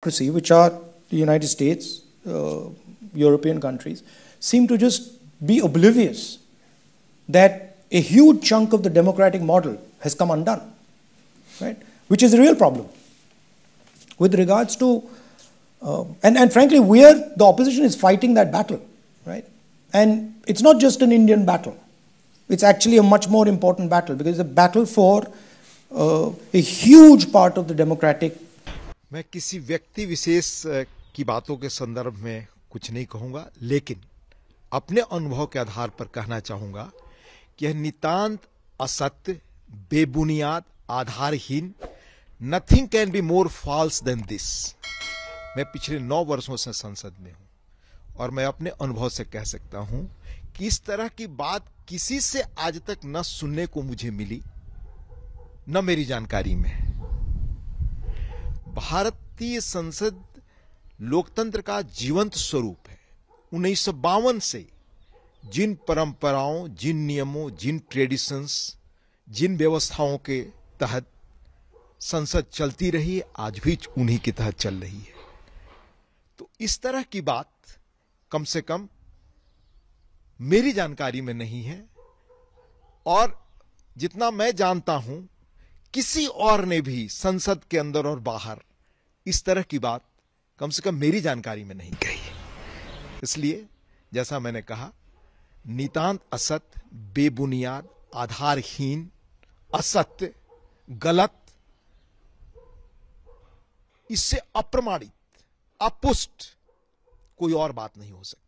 democracy, which are the United States, uh, European countries, seem to just be oblivious that a huge chunk of the democratic model has come undone, right? Which is a real problem. With regards to, uh, and, and frankly, where the opposition is fighting that battle, right? And it's not just an Indian battle. It's actually a much more important battle because it's a battle for uh, a huge part of the democratic मैं किसी व्यक्ति विशेष की बातों के संदर्भ में कुछ नहीं कहूंगा लेकिन अपने अनुभव के आधार पर कहना चाहूंगा कि यह नितांत असत्य बेबुनियाद आधारहीन nothing can be more false than this मैं पिछले नौ वर्षों से संसद में हूं और मैं अपने अनुभव से कह सकता हूं कि इस तरह की बात किसी से आज तक न सुनने को मुझे मिली न मेरी जानकारी में है भारतीय संसद लोकतंत्र का जीवंत स्वरूप है उन्नीस से जिन परंपराओं जिन नियमों जिन ट्रेडिशंस जिन व्यवस्थाओं के तहत संसद चलती रही आज भी उन्हीं के तहत चल रही है तो इस तरह की बात कम से कम मेरी जानकारी में नहीं है और जितना मैं जानता हूं किसी और ने भी संसद के अंदर और बाहर इस तरह की बात कम से कम मेरी जानकारी में नहीं कही इसलिए जैसा मैंने कहा नितांत असत्य बेबुनियाद आधारहीन असत्य गलत इससे अप्रमाणित अपुष्ट कोई और बात नहीं हो सकती